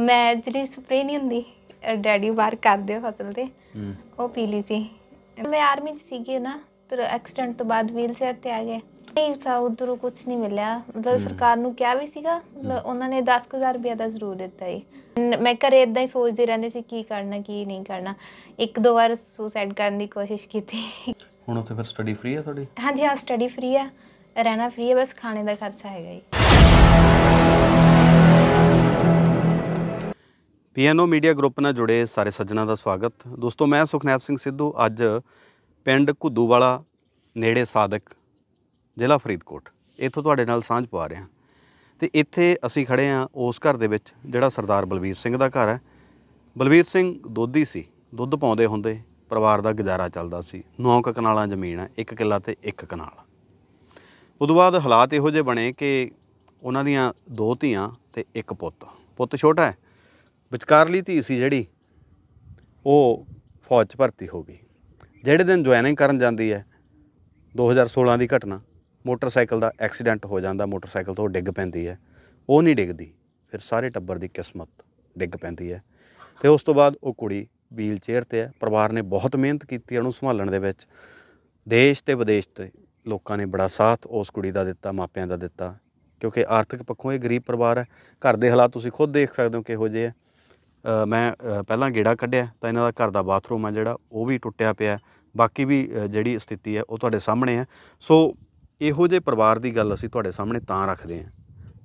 ਮੈਂ ਜਿਹੜੀ ਸਪਰੇ ਨਹੀਂ ਹੁੰਦੀ ਡੈਡੀ ਵਾਰ ਕਰਦੇ ਫਸਲ ਤੇ ਉਹ ਪੀ ਲਈ ਸੀ ਮੈਂ ਆਰਮੀ ਚ ਸੀਗੀ ਨਾ ਤੇ ਐਕਸੀਡੈਂਟ ਤੋਂ ਬਾਅਦ ਵੀਲ ਚੇਅਰ ਤੇ ਆ ਗਏ ਨਹੀਂ ਸਾ ਉਧਰੋਂ ਕੁਝ ਨਹੀਂ ਮਿਲਿਆ ਮਤਲਬ ਸਰਕਾਰ ਨੂੰ ਕਿਹਾ ਵੀ ਸੀਗਾ ਉਹਨਾਂ ਨੇ 10000 ਰੁਪਏ ਦਾ ਜ਼ਰੂਰ ਦਿੱਤਾ ਏ ਮੈਂ ਘਰੇ ਇਦਾਂ ਹੀ ਸੋਚਦੇ ਰਹਿੰਦੇ ਸੀ ਕੀ ਕਰਨਾ ਕੀ ਨਹੀਂ ਕਰਨਾ ਇੱਕ ਦੋ ਵਾਰ ਸੁਸਾਈਡ ਕਰਨ ਦੀ ਕੋਸ਼ਿਸ਼ ਕੀਤੀ ਹੁਣ ਉੱਥੇ ਫਿਰ ਸਟੱਡੀ ਫ੍ਰੀ ਆ ਤੁਹਾਡੀ ਹਾਂਜੀ ਹਾਂ ਸਟੱਡੀ ਫ੍ਰੀ ਆ ਰਹਿਣਾ ਫ੍ਰੀ ਆ ਬਸ ਖਾਣੇ ਦਾ ਖਰਚਾ ਹੈਗਾ ਹੀ ਪੀਐਨਓ ਮੀਡੀਆ ਗਰੁੱਪ ਨਾਲ ਜੁੜੇ ਸਾਰੇ ਸੱਜਣਾ ਦਾ ਸਵਾਗਤ ਦੋਸਤੋ ਮੈਂ ਸੁਖਨੈਪ ਸਿੰਘ ਸਿੱਧੂ ਅੱਜ ਪਿੰਡ ਵਾਲਾ ਨੇੜੇ ਸਾਦਕ ਜ਼ਿਲ੍ਹਾ ਫਰੀਦਕੋਟ ਇੱਥੋਂ ਤੁਹਾਡੇ ਨਾਲ ਸਾਂਝ ਪਾ ਰਿਹਾ ਤੇ ਇੱਥੇ ਅਸੀਂ ਖੜੇ ਆ ਉਸ ਘਰ ਦੇ ਵਿੱਚ ਜਿਹੜਾ ਸਰਦਾਰ ਬਲਵੀਰ ਸਿੰਘ ਦਾ ਘਰ ਹੈ ਬਲਵੀਰ ਸਿੰਘ ਦੋਧੀ ਸੀ ਦੁੱਧ ਪਾਉਂਦੇ ਹੁੰਦੇ ਪਰਿਵਾਰ ਦਾ ਗੁਜ਼ਾਰਾ ਚੱਲਦਾ ਸੀ 9 ਕਨਾਲਾਂ ਜ਼ਮੀਨ ਹੈ ਇੱਕ ਕਿੱਲਾ ਤੇ ਇੱਕ ਕਨਾਲ ਉਦੋਂ ਬਾਅਦ ਹਾਲਾਤ ਇਹੋ ਜਿਹੇ ਬਣੇ ਕਿ ਉਹਨਾਂ ਦੀਆਂ ਦੋ ਧੀਆਂ ਤੇ ਇੱਕ ਪੁੱਤ ਪੁੱਤ ਛੋਟਾ ਹੈ ਵਿਚਕਾਰਲੀ ਧੀ ਸੀ ਜਿਹੜੀ ਉਹ ਫੌਜ 'ਚ ਭਰਤੀ ਹੋ ਗਈ ਜਿਹੜੇ ਦਿਨ ਜੁਆਇਨਿੰਗ ਕਰਨ ਜਾਂਦੀ ਹੈ 2016 ਦੀ ਘਟਨਾ ਮੋਟਰਸਾਈਕਲ ਦਾ ਐਕਸੀਡੈਂਟ ਹੋ ਜਾਂਦਾ ਮੋਟਰਸਾਈਕਲ ਤੋਂ ਡਿੱਗ ਪੈਂਦੀ ਹੈ ਉਹ ਨਹੀਂ ਡਿੱਗਦੀ ਫਿਰ ਸਾਰੇ ਟੱਬਰ ਦੀ ਕਿਸਮਤ ਡਿੱਗ ਪੈਂਦੀ ਹੈ ਤੇ ਉਸ ਤੋਂ ਬਾਅਦ ਉਹ ਕੁੜੀ ਵੀਲ ਚੇਅਰ ਤੇ ਹੈ ਪਰਿਵਾਰ ਨੇ ਬਹੁਤ ਮਿਹਨਤ ਕੀਤੀ ਉਹਨੂੰ ਸੰਭਾਲਣ ਦੇ ਵਿੱਚ ਦੇਸ਼ ਤੇ ਵਿਦੇਸ਼ ਤੇ ਲੋਕਾਂ ਨੇ ਬੜਾ ਸਾਥ ਉਸ ਕੁੜੀ ਦਾ ਦਿੱਤਾ ਮਾਪਿਆਂ ਦਾ ਦਿੱਤਾ ਕਿਉਂਕਿ ਆਰਥਿਕ ਪੱਖੋਂ ਇਹ ਗਰੀਬ ਪਰਿਵਾਰ ਹੈ ਘਰ ਦੇ ਹਾਲਾਤ ਤੁਸੀਂ ਖੁਦ ਦੇਖ ਸਕਦੇ ਹੋ ਕਿਹੋ ਜਿਹੇ ਹੈ ਮੈਂ ਪਹਿਲਾਂ ਗੇੜਾ ਕੱਢਿਆ ਤਾਂ ਇਹਨਾਂ ਦਾ ਘਰ ਦਾ ਬਾਥਰੂਮ ਆ ਜਿਹੜਾ ਉਹ ਵੀ ਟੁੱਟਿਆ ਪਿਆ ਬਾਕੀ ਵੀ ਜਿਹੜੀ ਸਥਿਤੀ ਹੈ ਉਹ ਤੁਹਾਡੇ ਸਾਹਮਣੇ ਹੈ ਸੋ ਇਹੋ ਜੇ ਪਰਿਵਾਰ ਦੀ ਗੱਲ ਅਸੀਂ ਤੁਹਾਡੇ ਸਾਹਮਣੇ ਤਾਂ ਰੱਖਦੇ ਹਾਂ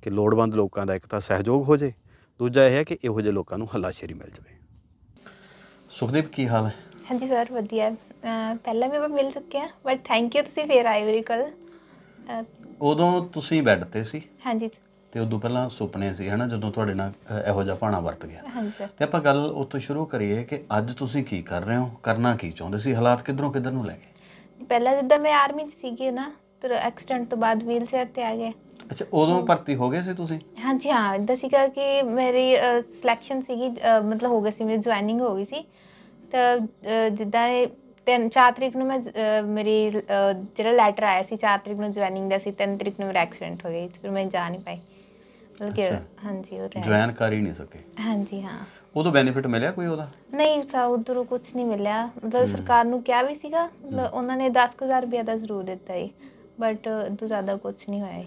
ਕਿ ਲੋੜਵੰਦ ਲੋਕਾਂ ਦਾ ਇੱਕ ਤਾਂ ਸਹਿਯੋਗ ਹੋ ਜੇ ਦੂਜਾ ਇਹ ਹੈ ਕਿ ਇਹੋ ਜੇ ਲੋਕਾਂ ਨੂੰ ਹੱਲਾਸ਼ੇਰੀ ਮਿਲ ਜਵੇ ਸੁਖਦੀਪ ਕੀ ਹਾਲ ਹੈ ਹਾਂਜੀ ਸਰ ਵਧੀਆ ਪਹਿਲਾਂ ਵੀ ਮੈਂ ਮਿਲ ਚੁੱਕਿਆ ਬਟ ਥੈਂਕ ਯੂ ਤੁਸੀਂ ਫੇਰ ਆਏ ਵੀਰ ਕੱਲ ਉਦੋਂ ਤੁਸੀਂ ਬੈੱਡ ਤੇ ਸੀ ਹਾਂਜੀ ਤੇ ਉਦੋਂ ਪਹਿਲਾਂ ਸੁਪਨੇ ਸੀ ਹਨਾ ਜਦੋਂ ਤੁਹਾਡੇ ਨਾਲ ਇਹੋ ਜਿਹਾ ਭਾਣਾ ਵਰਤ ਗਿਆ ਹਾਂਜੀ ਤੇ ਆਪਾਂ ਗੱਲ ਉੱਥੋਂ ਸ਼ੁਰੂ ਕਰੀਏ ਕਿ ਅੱਜ ਤੁਸੀਂ ਕੀ ਕਰ ਰਹੇ ਹੋ ਕਰਨਾ ਕੀ ਚਾਹੁੰਦੇ ਸੀ ਹਾਲਾਤ ਕਿਧਰੋਂ ਕਿਧਰ ਨੂੰ ਲੈ ਗਏ ਪਹਿਲਾਂ ਜਿੱਦਾਂ ਮੈਂ ਆਰਮੀ 'ਚ ਸੀਗੀ ਨਾ ਤੇ ਐਕਸੀਡੈਂਟ ਤੋਂ ਬਾਅਦ ਵੀਲ ਚੇਅਰ ਤੇ ਆ ਗਏ ਅੱਛਾ ਉਦੋਂ ਭਰਤੀ ਹੋ ਗਏ ਸੀ ਤੁਸੀਂ ਹਾਂਜੀ ਹਾਂ ਇਦਾਂ ਸੀਗਾ ਕਿ ਮੇਰੀ ਸਿਲੈਕਸ਼ਨ ਸੀਗੀ ਮਤਲਬ ਹੋ ਗਈ ਸੀ ਮੇਰੀ ਜੁਆਇਨਿੰਗ ਹੋ ਗਈ ਸੀ ਤਾਂ ਜਿੱਦਾਂ ਤਿੰਨ 4 ਤਰੀਕ ਨੂੰ ਮੈਂ ਮੇਰੀ ਜਿਹੜਾ ਲੈਟਰ ਆਇਆ ਸੀ 4 ਤਰੀਕ ਨੂੰ ਜੁਆਇਨਿੰਗ ਦਾ ਸੀ 3 ਤਰੀਕ ਨੂੰ ਮੇਰਾ ਐਕਸੀਡੈਂਟ ਹੋ ਗਿਆ ਫਿਰ ਮੈਂ ਜਾ ਨਹੀਂ ਪਾਈ ਮਤਲਬ ਕਿ ਹਾਂਜੀ ਉਹ ਰਹਿ ਜੁਆਇਨ ਕਰ ਹੀ ਨਹੀਂ ਸਕੇ ਹਾਂਜੀ ਹਾਂ ਉਦੋਂ ਬੈਨੀਫਿਟ ਮਿਲਿਆ ਕੋਈ ਉਹਦਾ ਨਹੀਂ ਸਾ ਉਧਰੋਂ ਕੁਝ ਨਹੀਂ ਮਿਲਿਆ ਮਤਲਬ ਸਰਕਾਰ ਨੂੰ ਕਿਹਾ ਵੀ ਸੀਗਾ ਉਹਨਾਂ ਨੇ 10000 ਰੁਪਏ ਦਾ ਜ਼ਰੂਰ ਦਿੱਤਾ ਹੀ ਬਟ ਤੋਂ ਜ਼ਿਆਦਾ ਕੁਝ ਨਹੀਂ ਹੋਇਆ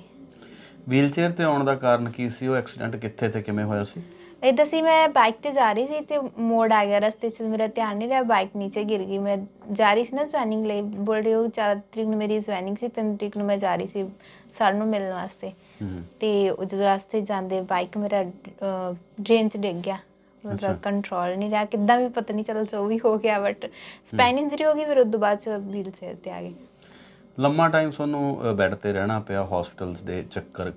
ਵੀਲਚੇਅਰ ਤੇ ਆਉਣ ਦਾ ਕਾਰਨ ਕੀ ਸੀ ਉਹ ਐਕਸੀਡੈਂਟ ਕਿੱਥੇ ਤੇ ਕਿਵੇਂ ਹੋਇਆ ਸੀ ਇਦਾਂ ਸੀ ਮੈਂ ਬਾਈਕ ਤੇ ਜਾ ਰਹੀ ਸੀ ਤੇ ਮੋੜ ਆ ਗਿਆ ਰਸਤੇ 'ਚ ਮੇਰਾ ਧਿਆਨ ਨਹੀਂ ਰਿਹਾ ਬਾਈਕ ਨੀਚੇ ਗਿਰ ਗਈ ਮੈਂ ਜਾ ਰਹੀ ਸੀ ਨਾ ਜੁਆਇਨਿੰਗ ਲਈ ਬੋਲ ਰਹੀ ਹੋ ਚਾਰ ਤਰੀਕ ਨੂੰ ਮੇਰੀ ਜੁਆਇਨਿੰਗ ਸੀ ਤਿੰਨ ਤਰੀਕ ਨੂੰ ਮੈਂ ਜਾ ਰਹੀ ਸੀ ਸਰ ਨੂੰ ਮਿਲਣ ਵਾਸਤੇ ਤੇ ਉਹ ਜਦੋਂ ਰਸਤੇ ਜਾਂਦੇ ਬਾਈਕ ਮੇਰਾ ਡਰੇਨ 'ਚ ਡਿੱਗ ਗਿਆ ਮਤਲਬ ਕੰਟਰੋਲ ਨਹੀਂ ਰਿਹਾ ਕਿੱਦਾਂ ਵੀ ਪਤਾ ਨਹੀਂ ਚੱਲ ਚੋ ਵੀ ਹੋ ਗਿਆ ਬਟ ਸਪਾਈਨ ਇੰਜਰੀ ਹੋ ਗਈ ਫਿਰ ਉਸ ਤੋਂ ਬਾਅਦ ਵੀਲ ਚੇਅਰ ਤੇ ਆ ਗਏ ਲੰਮਾ ਟਾਈਮ ਸਾਨੂੰ ਬੈੱਡ ਤੇ ਰਹਿਣਾ ਪਿਆ ਹਸਪੀਟਲਸ ਦੇ ਚੱਕਰ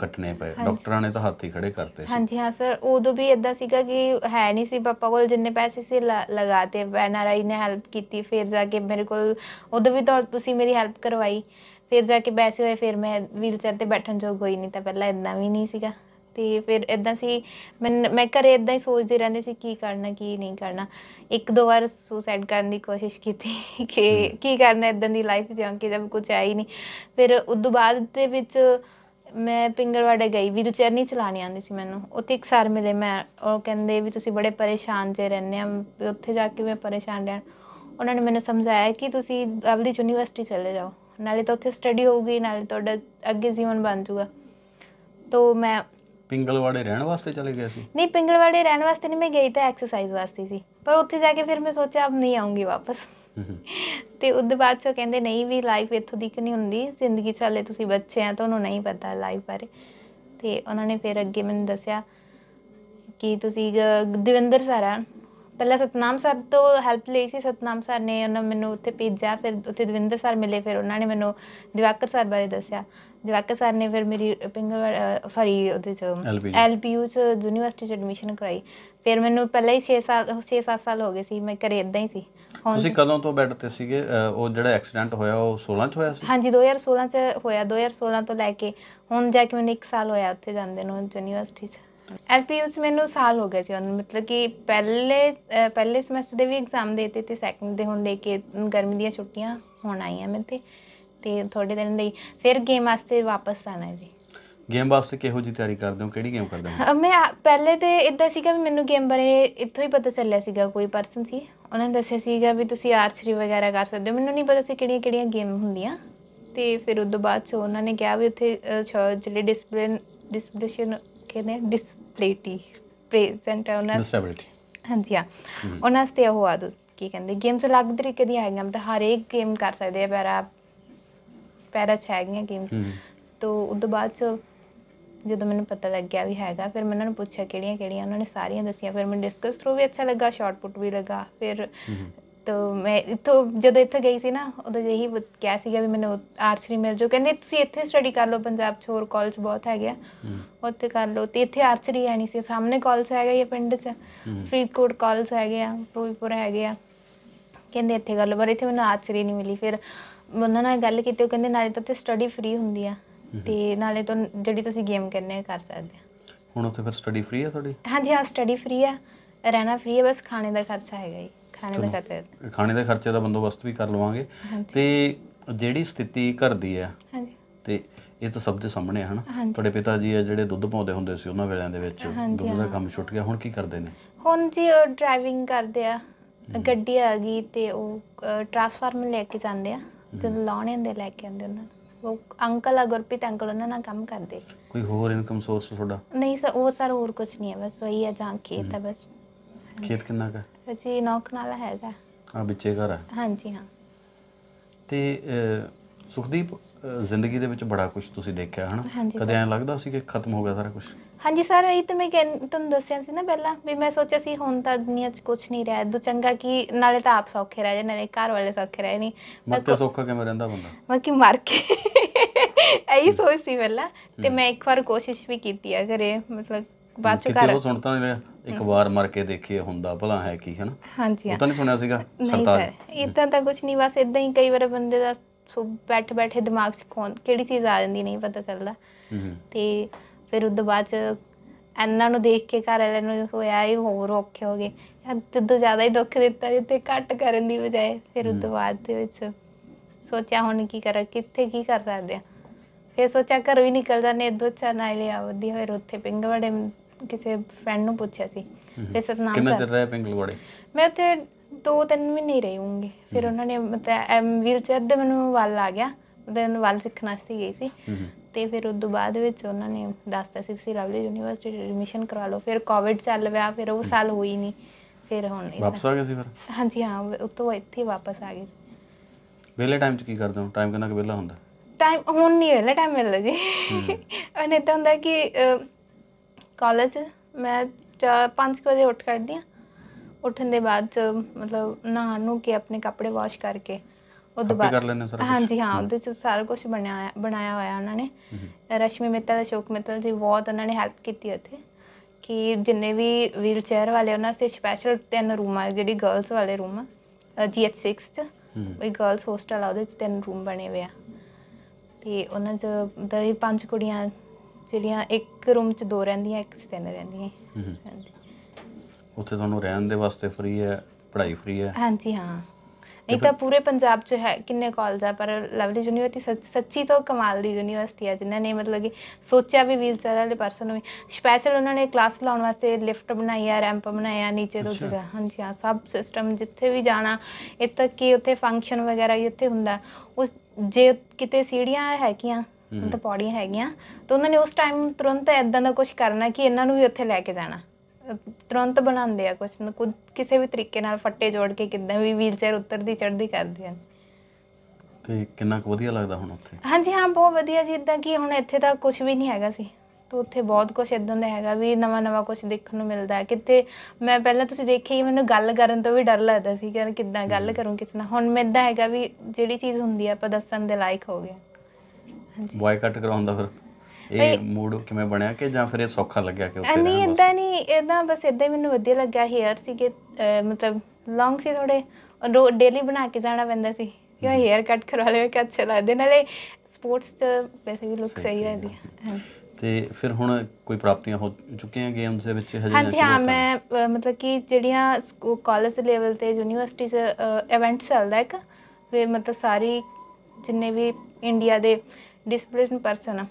ਕੱਟਣੇ ਪਏ ਡਾਕਟਰਾਂ ਨੇ ਤਾਂ ਹੱਥ ਹੀ ਖੜੇ ਕਰਤੇ ਸੀ ਹਾਂਜੀ ਹਾਂ ਸਰ ਉਦੋਂ ਵੀ ਇਦਾਂ ਸੀਗਾ ਕਿ ਹੈ ਨਹੀਂ ਸੀ ਪਾਪਾ ਕੋਲ ਜਿੰਨੇ ਪੈਸੇ ਸੀ ਲਗਾਤੇ ਐਨਆਰਆਈ ਨੇ ਹੈਲਪ ਕੀਤੀ ਫਿਰ ਜਾ ਕੇ ਮੇਰੇ ਕੋਲ ਉਦੋਂ ਵੀ ਤੁਸੀਂ ਮੇਰੀ ਹੈਲਪ ਕਰਵਾਈ ਫਿਰ ਜਾ ਕੇ ਬੈਸੇ ਹੋਏ ਫਿਰ ਮੈਂ ਵੀਲਚੇਅਰ ਤੇ ਬੈਠਣ ਜੋਗ ਹੋਈ ਨਹੀਂ ਤਾਂ ਪਹਿਲਾਂ ਇਦਾਂ ਵੀ ਨਹੀਂ ਸੀਗਾ ਤੇ ਫਿਰ ਇਦਾਂ ਸੀ ਮੈਂ ਮੈਂ ਘਰੇ ਇਦਾਂ ਹੀ ਸੋਚਦੇ ਰਹਿੰਦੇ ਸੀ ਕੀ ਕਰਨਾ ਕੀ ਨਹੀਂ ਕਰਨਾ ਇੱਕ ਦੋ ਵਾਰ ਸੁਸਾਈਡ ਕਰਨ ਦੀ ਕੋਸ਼ਿਸ਼ ਕੀਤੀ ਕਿ ਕੀ ਕਰਨਾ ਇਦਾਂ ਦੀ ਲਾਈਫ ਜਿਉਂ ਕਿ ਜਦ ਕੁਝ ਆਈ ਨਹੀਂ ਫਿਰ ਉਸ ਤੋਂ ਬਾਅਦ ਦੇ ਵਿੱਚ ਮੈਂ ਪਿੰਗਲਵਾੜੇ ਗਈ ਵੀ ਚੇਅਰ ਨਹੀਂ ਚਲਾਣੀ ਆਉਂਦੀ ਸੀ ਮੈਨੂੰ ਉੱਥੇ ਇੱਕ ਸਰ ਮਿਲੇ ਮੈਂ ਉਹ ਕਹਿੰਦੇ ਵੀ ਤੁਸੀਂ ਬੜੇ ਪਰੇਸ਼ਾਨ ਜੇ ਰਹਿੰਦੇ ਆ ਉੱਥੇ ਜਾ ਕੇ ਮੈਂ ਪਰੇਸ਼ਾਨ ਰਹਿਣ ਉਹਨਾਂ ਨੇ ਮੈਨੂੰ ਸਮਝਾਇਆ ਕਿ ਤੁਸੀਂ ਲਵਲੀ ਯੂਨੀਵਰਸਿਟੀ ਚਲੇ ਜਾਓ ਨਾਲੇ ਤਾਂ ਉੱਥੇ ਸਟੱਡੀ ਹੋਊਗੀ ਨਾਲੇ ਤੁਹਾਡਾ ਅੱਗੇ ਜੀਵਨ ਬਣ ਜਾਊਗਾ ਤੋਂ ਮੈਂ ਪਿੰਗਲਵਾੜੇ ਰਹਿਣ ਵਾਸਤੇ ਚਲੇ ਗਿਆ ਸੀ ਨਹੀਂ ਪਿੰਗਲਵਾੜੇ ਰਹਿਣ ਵਾਸਤੇ ਨਹੀਂ ਮੈਂ ਗਈ ਤਾਂ ਐਕਸਰਸਾਈਜ਼ ਵਾਸਤੇ ਸੀ ਪਰ ਉੱਥੇ ਜਾ ਕੇ ਫਿਰ ਮੈਂ ਸੋਚਿਆ ਅਬ ਨਹੀਂ ਆਉਂਗੀ ਵਾਪਸ ਤੇ ਉਦੋਂ ਬਾਅਦ ਚੋਂ ਕਹਿੰਦੇ ਨਹੀਂ ਵੀ ਲਾਈਫ ਇੱਥੋਂ ਦੀ ਨਹੀਂ ਹੁੰਦੀ ਜ਼ਿੰਦਗੀ ਚੱਲੇ ਤੁਸੀਂ ਬੱਚੇ ਆ ਤੁਹਾਨੂੰ ਨਹੀਂ ਪਤਾ ਲਾਈਫ ਬਾਰੇ ਤੇ ਉਹਨਾਂ ਨੇ ਫਿਰ ਅੱਗੇ ਮੈਨੂੰ ਦੱਸਿਆ ਕਿ ਤੁਸੀਂ ਦਿਵਿੰਦਰ ਸਾਰਾ ਪਹਿਲਾਂ ਸਤਨਾਮ ਸਰ ਤੋਂ ਹੈਲਪ ਲਈ ਸੀ ਸਤਨਾਮ ਸਰ ਨੇ ਉਹਨਾਂ ਮੈਨੂੰ ਉੱਥੇ ਭੇਜਿਆ ਫਿਰ ਉੱਥੇ ਦਵਿੰਦਰ ਸਰ ਮਿਲੇ ਫਿਰ ਉਹਨਾਂ ਨੇ ਮੈਨੂੰ ਦਿਵਾਕਰ ਸਰ ਬਾਰੇ ਦੱਸਿਆ ਦਿਵਾਕਰ ਸਰ ਨੇ ਫਿਰ ਮੇਰੀ ਪਿੰਗਲ ਸੌਰੀ ਉਹਦੇ ਚ ਐਲਪੀਯੂ ਚ ਯੂਨੀਵਰਸਿਟੀ ਚ ਐਡਮਿਸ਼ਨ ਕਰਾਈ ਫਿਰ ਮੈਨੂੰ ਪਹਿਲਾਂ ਹੀ 6 ਸਾਲ 6-7 ਸਾਲ ਹੋ ਗਏ ਸੀ ਮੈਂ ਘਰੇ ਇਦਾਂ ਹੀ ਸੀ ਤੁਸੀਂ ਕਦੋਂ ਤੋਂ ਬੈੱਡ ਤੇ ਸੀਗੇ ਉਹ ਜਿਹੜਾ ਐਕਸੀਡੈਂਟ ਹੋਇਆ ਉਹ 16 ਚ ਹੋਇਆ ਸੀ ਹਾਂਜੀ 2016 ਚ ਹੋਇਆ 2016 ਤੋਂ ਲੈ ਕੇ ਹੁਣ ਜਾ ਕੇ ਮੈਨੂੰ 1 ਸਾਲ ਹੋਇਆ ਉੱਥੇ ਜਾਂਦੇ ਨੂੰ ਯੂਨੀਵਰਸਿਟੀ ਚ ਐਲਪੀਯੂਸ ਮੈਨੂੰ ਸਾਲ ਹੋ ਗਿਆ ਸੀ ਉਹਨਾਂ ਮਤਲਬ ਕਿ ਪਹਿਲੇ ਪਹਿਲੇ ਸਮੈਸਟਰ ਦੇ ਵੀ ਐਗਜ਼ਾਮ ਦੇਤੇ ਤੇ ਸੈਕੰਡ ਦੇ ਹੁਣ ਦੇ ਕੇ ਗਰਮੀ ਦੀਆਂ ਛੁੱਟੀਆਂ ਹੁਣ ਆਈਆਂ ਮੈਂ ਤੇ ਤੇ ਥੋੜੇ ਦਿਨ ਲਈ ਫਿਰ ਗੇਮ ਵਾਸਤੇ ਵਾਪਸ ਆਣਾ ਜੀ ਗੇਮ ਵਾਸਤੇ ਕਿਹੋ ਜੀ ਤਿਆਰੀ ਕਰਦੇ ਹੋ ਕਿਹੜੀ ਗੇਮ ਕਰਦੇ ਹੋ ਮੈਂ ਪਹਿਲੇ ਤੇ ਇਦਾਂ ਸੀਗਾ ਵੀ ਮੈਨੂੰ ਗੇਮ ਬਾਰੇ ਇੱਥੋਂ ਹੀ ਪਤਾ ਚੱਲਿਆ ਸੀਗਾ ਕੋਈ ਪਰਸਨ ਸੀ ਉਹਨਾਂ ਨੇ ਦੱਸਿਆ ਸੀਗਾ ਵੀ ਤੁਸੀਂ ਆਰਚਰੀ ਵਗੈਰਾ ਕਰ ਸਕਦੇ ਹੋ ਮੈਨੂੰ ਨਹੀਂ ਪਤਾ ਸੀ ਕਿਹੜੀਆਂ ਕਿਹੜੀਆਂ ਗੇਮ ਹੁੰਦੀਆਂ ਤੇ ਫਿਰ ਉਸ ਤੋਂ ਬਾਅਦ ਚ ਉਹਨਾਂ ਨੇ ਕਿਹਾ ਵੀ ਉੱਥੇ ਜਿਹੜੇ ਡਿਸਪਲਿਨ ਡਿਸਪਲਿਸ਼ਨ ਨੇ ਡਿਸਪਲੇਟੀ ਪ੍ਰੈਜ਼ੈਂਟ ਹੈ ਉਹਨਾਂ ਡਿਸਪਲੇਟੀ ਹਾਂਜੀ ਆ ਉਹਨਾਂ ਸਤੇ ਉਹ ਆ ਦੋ ਕੀ ਕਹਿੰਦੇ ਗੇਮਸ ਅਲੱਗ ਤਰੀਕੇ ਦੀ ਹੈਗੀਆਂ ਮਤਲਬ ਹਰ ਇੱਕ ਗੇਮ ਕਰ ਸਕਦੇ ਆ ਪੈਰਾ ਪੈਰਾ ਚ ਹੈਗੀਆਂ ਗੇਮਸ ਤੋਂ ਉਸ ਤੋਂ ਬਾਅਦ ਚ ਜਦੋਂ ਮੈਨੂੰ ਪਤਾ ਲੱਗਿਆ ਵੀ ਹੈਗਾ ਫਿਰ ਮੈਂ ਉਹਨਾਂ ਨੂੰ ਪੁੱਛਿਆ ਕਿਹੜੀਆਂ ਕਿਹੜੀਆਂ ਉਹਨਾਂ ਨੇ ਸਾਰੀਆਂ ਦੱਸੀਆਂ ਫਿਰ ਮੈਨੂੰ ਡਿਸਕਸ ਥਰੂ ਵੀ ਅੱਛਾ ਲੱਗਾ ਸ਼ਾਰਟ ਪੁੱਟ ਵੀ ਲੱਗਾ ਫਿਰ ਤੋ ਮੈਂ ਇਥੋਂ ਜਦੋਂ ਇੱਥੇ ਗਈ ਸੀ ਨਾ ਉਦੋਂ ਜਹੀ ਕਿਹਾ ਸੀਗਾ ਵੀ ਮੈਨੂੰ ਆਰਚਰੀ ਮਿਲ ਜੋ ਕਹਿੰਦੇ ਤੁਸੀਂ ਇੱਥੇ ਸਟੱਡੀ ਕਰ ਲਓ ਪੰਜਾਬ 'ਚ ਹੋਰ ਕਾਲਜ ਬਹੁਤ ਹੈਗੇ ਆ ਉੱਥੇ ਕਰ ਲਓ ਤੇ ਇੱਥੇ ਆਰਚਰੀ ਹੈ ਨਹੀਂ ਸੀ ਸਾਹਮਣੇ ਕਾਲਜ ਹੈਗਾ ਇਹ ਪਿੰਡ 'ਚ ਫਰੀਦਕੋਟ ਕਾਲਜ ਹੈਗੇ ਆ ਫਿਰੋਜ਼ਪੁਰ ਹੈਗੇ ਆ ਕਹਿੰਦੇ ਇੱਥੇ ਕਰ ਲਓ ਪਰ ਇੱਥੇ ਮੈਨੂੰ ਆਰਚਰੀ ਨਹੀਂ ਮਿਲੀ ਫਿਰ ਉਹਨਾਂ ਨਾਲ ਗੱਲ ਕੀਤੀ ਉਹ ਕਹਿੰਦੇ ਨਾਲੇ ਤਾਂ ਉੱਥੇ ਸਟੱਡੀ ਫ੍ਰੀ ਹੁੰਦੀ ਆ ਤੇ ਨਾਲੇ ਤਾਂ ਜਿਹੜੀ ਤੁਸੀਂ ਗੇਮ ਕਰਨੇ ਕਰ ਸਕਦੇ ਆ ਹੁਣ ਉੱਥੇ ਫਿਰ ਸਟੱਡੀ ਫ੍ਰੀ ਆ ਤੁਹਾਡੀ ਹਾਂਜੀ ਹਾਂ ਸਟੱਡੀ ਫ੍ਰੀ ਆ ਰਹਿਣਾ ਫ੍ਰੀ ਆ ਬਸ ਖਾਣੇ ਦਾ ਖਰਚਾ ਹੈਗਾ ਜੀ ਖਾਣੇ ਦਾ ਖਰਚਾ ਖਾਣੇ ਦਾ ਖਰਚੇ ਦਾ ਬੰਦੋਬਸਤ ਵੀ ਕਰ ਲਵਾਂਗੇ ਤੇ ਜਿਹੜੀ ਸਥਿਤੀ ਘਰ ਦੀ ਹੈ ਹਾਂਜੀ ਤੇ ਇਹ ਤਾਂ ਸਭ ਦੇ ਸਾਹਮਣੇ ਹੈ ਹਨਾ ਤੁਹਾਡੇ ਪਿਤਾ ਜੀ ਆ ਜਿਹੜੇ ਦੁੱਧ ਪਾਉਂਦੇ ਹੁੰਦੇ ਸੀ ਉਹਨਾਂ ਵੇਲਿਆਂ ਦੇ ਵਿੱਚ ਦੁੱਧ ਦਾ ਕੰਮ ਛੁੱਟ ਗਿਆ ਹੁਣ ਕੀ ਕਰਦੇ ਨੇ ਹੁਣ ਜੀ ਉਹ ਡਰਾਈਵਿੰਗ ਕਰਦੇ ਆ ਗੱਡੀ ਆ ਗਈ ਤੇ ਉਹ ਟਰਾਂਸਫਾਰਮਰ ਲੈ ਕੇ ਜਾਂਦੇ ਆ ਤੇ ਲਾਉਣੇ ਹੁੰਦੇ ਲੈ ਕੇ ਆਉਂਦੇ ਉਹਨਾਂ ਉਹ ਅੰਕਲ ਆ ਗੁਰਪ੍ਰੀਤ ਅੰਕਲ ਉਹਨਾਂ ਨਾਲ ਕੰਮ ਕਰਦੇ ਕੋਈ ਹੋਰ ਇਨਕਮ ਸੋਰਸ ਤੁਹਾਡਾ ਨਹੀਂ ਸਰ ਉਹ ਸਰ ਹੋਰ ਕੁਝ ਨਹੀਂ ਹੈ ਬਸ ਵਹੀ ਆ ਜਾਂ ਖੇਤ ਹੈ ਬਸ ਖੇਤ ਕਿੰਨਾ ਕਾ ਜੀ ਨੌਕ ਨਾਲ ਹੈਗਾ ਆ ਵਿੱਚੇ ਘਰ ਹੈ ਹਾਂਜੀ ਹਾਂ ਤੇ ਸੁਖਦੀਪ ਜ਼ਿੰਦਗੀ ਦੇ ਵਿੱਚ ਬੜਾ ਕੁਝ ਤੁਸੀਂ ਦੇਖਿਆ ਹਨਾ ਕਦੇ ਐਂ ਲੱਗਦਾ ਸੀ ਕਿ ਖਤਮ ਹੋ ਗਿਆ ਸਾਰਾ ਕੁਝ ਹਾਂਜੀ ਸਰ ਇਹ ਤਾਂ ਮੈਂ ਤੁਹਾਨੂੰ ਦੱਸਿਆ ਸੀ ਨਾ ਪਹਿਲਾਂ ਵੀ ਮੈਂ ਸੋਚਿਆ ਸੀ ਹੁਣ ਤਾਂ ਦੁਨੀਆ 'ਚ ਕੁਝ ਨਹੀਂ ਰਹਿ ਦੋ ਚੰਗਾ ਕੀ ਨਾਲੇ ਤਾਂ ਆਪ ਸੌਖੇ ਰਹਿ ਜੇ ਨਾਲੇ ਘਰ ਵਾਲੇ ਸੌਖੇ ਰਹਿ ਨਹੀਂ ਮੈਂ ਕਿ ਸੌਖਾ ਕਿਵੇਂ ਰਹਿੰਦਾ ਬੰਦਾ ਮੈਂ ਕਿ ਮਰ ਕੇ ਐਈ ਸੋਚੀ ਸੀ ਪਹਿਲਾਂ ਤੇ ਮੈਂ ਇੱਕ ਵਾਰ ਕੋਸ਼ਿਸ਼ ਵੀ ਕੀਤੀ ਆ ਘਰੇ ਮਤਲਬ ਬਾਅਦ ਚ ਕਰ ਕਿਉਂ ਉਹ ਸੁਣਤਾ ਨਹੀਂ ਇੱਕ ਵਾਰ ਮਰ ਕੇ ਦੇਖੀਏ ਹੁੰਦਾ ਭਲਾ ਹੈ ਕੀ ਹਨਾ ਹਾਂਜੀ ਉਹ ਤਾਂ ਨਹੀਂ ਸੁਣਿਆ ਸੀਗਾ ਸਰਤਾਜ ਇਦਾਂ ਤਾਂ ਕੁਝ ਨਹੀਂ ਬਸ ਇਦਾਂ ਹੀ ਕਈ ਵਾਰ ਬੰਦੇ ਦਾ ਸੋ ਬੈਠੇ ਬੈਠੇ ਦਿਮਾਗ 'ਚ ਕੌਣ ਕਿਹੜੀ ਚੀਜ਼ ਆ ਜਾਂਦੀ ਨਹੀਂ ਪਤਾ ਚੱਲਦਾ ਤੇ ਫਿਰ ਉਦੋਂ ਬਾਅਦ 'ਚ ਇਹਨਾਂ ਨੂੰ ਦੇਖ ਕੇ ਘਰ ਵਾਲਿਆਂ ਨੂੰ ਹੋਇਆ ਇਹ ਹੋਰ ਔਖੇ ਹੋ ਗਏ ਯਾਰ ਜਿੱਦੋਂ ਜ਼ਿਆਦਾ ਹੀ ਦੁੱਖ ਦਿੱਤਾ ਤੇ ਘੱਟ ਕਰਨ ਦੀ ਬਜਾਏ ਫਿਰ ਉਦੋਂ ਬਾਅਦ ਦੇ ਵਿੱਚ ਸੋਚਿਆ ਹੁਣ ਕੀ ਕਰਾਂ ਕਿੱਥੇ ਕੀ ਕਰ ਸਕਦੇ ਆ ਫਿਰ ਸੋਚਿਆ ਘਰੋਂ ਹੀ ਨਿਕਲ ਜਾਣੇ ਦੋ ਚਾ ਨਾ ਲਿਆ ਵਧੀਆ ਫਿਰ ਉੱਥੇ ਪਿੰਗਵੜੇ ਕਿਸੇ ਫਰੈਂਡ ਨੂੰ ਪੁੱਛਿਆ ਸੀ ਤੇ ਸਤਨਾਮ ਸਰ ਕਿੰਨਾ ਚਿਰ ਰਿਹਾ ਪਿੰਗਲਵਾੜੇ ਮੈਂ ਉੱਥੇ ਦੋ ਤਿੰਨ ਮਹੀਨੇ ਰਹੀ ਰਹੂੰਗੀ ਫਿਰ ਉਹਨਾਂ ਨੇ ਮਤਲਬ ਵੀਲ ਚੇਅਰ ਦੇ ਮੈਨੂੰ ਵੱਲ ਆ ਗਿਆ ਦੈਨ ਵੱਲ ਸਿੱਖਣ ਵਾਸਤੇ ਗਈ ਸੀ ਤੇ ਫਿਰ ਉਸ ਤੋਂ ਬਾਅਦ ਵਿੱਚ ਉਹਨਾਂ ਨੇ ਦੱਸਤਾ ਸੀ ਤੁਸੀਂ ਲਵਲੀ ਯੂਨੀਵਰਸਿਟੀ ਐਡਮਿਸ਼ਨ ਕਰਾ ਲਓ ਫਿਰ ਕੋਵਿਡ ਚੱਲ ਪਿਆ ਫਿਰ ਉਹ ਸਾਲ ਹੋਈ ਨਹੀਂ ਫਿਰ ਹੁਣ ਨਹੀਂ ਵਾਪਸ ਆ ਗਏ ਸੀ ਫਿਰ ਹਾਂਜੀ ਹਾਂ ਉਤੋਂ ਇੱਥੇ ਵਾਪਸ ਆ ਗਏ ਵੇਲੇ ਟਾਈਮ ਚ ਕੀ ਕਰਦੇ ਹੋ ਟਾਈਮ ਕਿੰਨਾ ਕੁ ਵੇਲਾ ਹੁੰਦਾ ਟਾਈਮ ਹੁਣ ਨਹੀਂ ਵੇਲੇ ਟਾਈਮ ਮਿਲਦਾ ਜੀ ਅਨੇ ਤਾਂ ਹੁੰਦਾ ਕਿ ਕਾਲਜ ਮੈਂ 5 ਵਜੇ ਉੱਠ ਕਰਦੀ ਆ ਉੱਠਣ ਦੇ ਬਾਅਦ ਮਤਲਬ ਨਹਾਣ ਨੂੰ ਕੇ ਆਪਣੇ ਕੱਪੜੇ ਵਾਸ਼ ਕਰਕੇ ਉਹਦੇ ਬਾਅਦ ਕਰ ਸਾਰਾ ਹਾਂਜੀ ਹਾਂ ਉਹਦੇ ਚ ਸਾਰਾ ਕੁਝ ਬਣਾਇਆ ਬਣਾਇਆ ਹੋਇਆ ਉਹਨਾਂ ਨੇ ਰਸ਼ਮੀ ਮਿੱਤਲ ਅਸ਼ੋਕ ਮਿੱਤਲ ਜੀ ਬਹੁਤ ਉਹਨਾਂ ਨੇ ਹੈਲਪ ਕੀਤੀ ਉੱਥੇ ਕਿ ਜਿੰਨੇ ਵੀ ਵੀਲ ਚੇਅਰ ਵਾਲੇ ਉਹਨਾਂ ਸੇ ਸਪੈਸ਼ਲ ਤਿੰਨ ਰੂਮ ਆ ਜਿਹੜੀ ਗਰਲਸ ਵਾਲੇ ਰੂਮ ਆ ਜੀਐਚ 6 ਚ ਵੀ ਗਰਲਸ ਹੋਸਟਲ ਆ ਉਹਦੇ ਚ ਤਿੰਨ ਰੂਮ ਬਣੇ ਹੋਏ ਆ ਤੇ ਉਹਨਾਂ ਚ ਦਹੀ ਪੰਜ ਕੁੜੀਆਂ ਜਿਹੜੀਆਂ ਇੱਕ ਰੂਮ 'ਚ ਦੋ ਰਹਿੰਦੀਆਂ ਇੱਕ 'ਚ ਤਿੰਨ ਰਹਿੰਦੀਆਂ ਹਾਂਜੀ ਉੱਥੇ ਤੁਹਾਨੂੰ ਰਹਿਣ ਦੇ ਵਾਸਤੇ ਫ੍ਰੀ ਹੈ ਪੜ੍ਹਾਈ ਫ੍ਰੀ ਹੈ ਹਾਂਜੀ ਹਾਂ ਇਹ ਤਾਂ ਪੂਰੇ ਪੰਜਾਬ 'ਚ ਹੈ ਕਿੰਨੇ ਕਾਲਜ ਆ ਪਰ ਲਵਲੀ ਯੂਨੀਵਰਸਿਟੀ ਸੱਚੀ ਤੋਂ ਕਮਾਲ ਦੀ ਯੂਨੀਵਰਸਿਟੀ ਆ ਜਿਨ੍ਹਾਂ ਨੇ ਮਤਲਬ ਕਿ ਸੋਚਿਆ ਵੀ ਚੇਅਰ ਵਾਲੇ ਪਰਸਨ ਨੂੰ ਵੀ ਸਪੈਸ਼ਲ ਉਹਨਾਂ ਨੇ ਕਲਾਸ ਲਾਉਣ ਵਾਸਤੇ ਲਿਫਟ ਬਣਾਈ ਆ ਰੈਂਪ ਬਣਾਇਆ ਨੀਚੇ ਤੋਂ ਜਿਹੜਾ ਹਾਂਜੀ ਹਾਂ ਸਭ ਸਿਸਟਮ ਜਿੱਥੇ ਵੀ ਜਾਣਾ ਇੱਥੇ ਤੱਕ ਕਿ ਉੱਥੇ ਫੰਕਸ਼ਨ ਵਗੈਰਾ ਇੱਥੇ ਹੁੰਦਾ ਉਸ ਜੇ ਕਿਤੇ ਸੀੜੀਆਂ ਹੈ ਕਿਆਂ ਹੁਣ ਤਾਂ ਪੌੜੀਆਂ ਹੈਗੀਆਂ ਤਾਂ ਉਹਨਾਂ ਨੇ ਉਸ ਟਾਈਮ ਤੁਰੰਤ ਐਦਾਂ ਦਾ ਕੁਝ ਕਰਨਾ ਕਿ ਇਹਨਾਂ ਨੂੰ ਵੀ ਉੱਥੇ ਲੈ ਕੇ ਜਾਣਾ ਤੁਰੰਤ ਬਣਾਉਂਦੇ ਆ ਕੁਝ ਨਾ ਕੁਝ ਕਿਸੇ ਵੀ ਤਰੀਕੇ ਨਾਲ ਫੱਟੇ ਜੋੜ ਕੇ ਕਿਦਾਂ ਵੀ ਵੀਲਚੇਅਰ ਉੱਤਰਦੀ ਚੜ੍ਹਦੀ ਕਰਦੇ ਆ ਤੇ ਕਿੰਨਾ ਕੁ ਵਧੀਆ ਲੱਗਦਾ ਹੁਣ ਉੱਥੇ ਹਾਂਜੀ ਹਾਂ ਬਹੁਤ ਵਧੀਆ ਜੀ ਇਦਾਂ ਕਿ ਹੁਣ ਇੱਥੇ ਤਾਂ ਕੁਝ ਵੀ ਨਹੀਂ ਹੈਗਾ ਸੀ ਤਾਂ ਉੱਥੇ ਬਹੁਤ ਕੁਝ ਇਦਾਂ ਦਾ ਹੈਗਾ ਵੀ ਨਵਾਂ ਨਵਾਂ ਕੁਝ ਦੇਖਣ ਨੂੰ ਮਿਲਦਾ ਹੈ ਕਿਤੇ ਮੈਂ ਪਹਿਲਾਂ ਤੁਸੀਂ ਦੇਖਿਆ ਹੀ ਮੈਨੂੰ ਗੱਲ ਕਰਨ ਤੋਂ ਵੀ ਡਰ ਲੱਗਦਾ ਸੀ ਕਿ ਕਿਦਾਂ ਗੱਲ ਕਰੂੰ ਕਿਸ ਨਾਲ ਹੁਣ ਮੈਂ ਇਦਾਂ ਹੈਗਾ ਵੀ ਜਿਹੜੀ ਚੀਜ਼ ਹੁੰਦੀ ਆ ਆਪਾਂ ਦੱਸਣ ਦੇ ਲਾਇਕ ਹੋ ਗਿਆ ਬਾਇਕਾਟ ਕਰਾਉਣ ਦਾ ਫਿਰ ਇਹ ਮੂਡ ਕਿਵੇਂ ਬਣਿਆ ਕਿ ਜਾਂ ਫਿਰ ਇਹ ਸੌਖਾ ਲੱਗਿਆ ਕਿ ਉੱਥੇ ਨਹੀਂ ਇਦਾਂ ਨਹੀਂ ਇਦਾਂ ਬਸ ਇਦਾਂ ਹੀ ਮੈਨੂੰ ਵਧੀਆ ਲੱਗਿਆ ਹੇਅਰ ਸੀਗੇ ਮਤਲਬ ਲੌਂਗ ਸੀ ਥੋੜੇ ਰੋ ਡੇਲੀ ਬਣਾ ਕੇ ਜਾਣਾ ਪੈਂਦਾ ਸੀ ਕਿ ਹੇਅਰ ਕੱਟ ਕਰਵਾ ਲਵੇ ਕਿ ਅੱਛੇ ਲੱਗਦੇ ਨਾਲੇ ਸਪੋਰਟਸ ਚ ਵੈਸੇ ਵੀ ਲੁੱਕ ਸਹੀ ਰਹਿੰਦੀ ਹੈ ਤੇ ਫਿਰ ਹੁਣ ਕੋਈ ਪ੍ਰਾਪਤੀਆਂ ਹੋ ਚੁੱਕੀਆਂ ਗੇਮਸ ਦੇ ਵਿੱਚ ਹਜੇ ਹਾਂਜੀ ਹਾਂ ਮੈਂ ਮਤਲਬ ਕਿ ਜਿਹੜੀਆਂ ਕਾਲਜ ਲੈਵਲ ਤੇ ਯੂਨੀਵਰਸਿਟੀ ਚ ਇਵੈਂਟਸ ਚੱਲਦਾ ਇੱਕ ਫਿਰ ਮਤਲਬ ਸਾਰੀ ਜਿੰਨੇ ਵੀ ਇੰਡੀਆ ਦੇ ਡਿਸਪਲਿਨ ਪਰਸਨ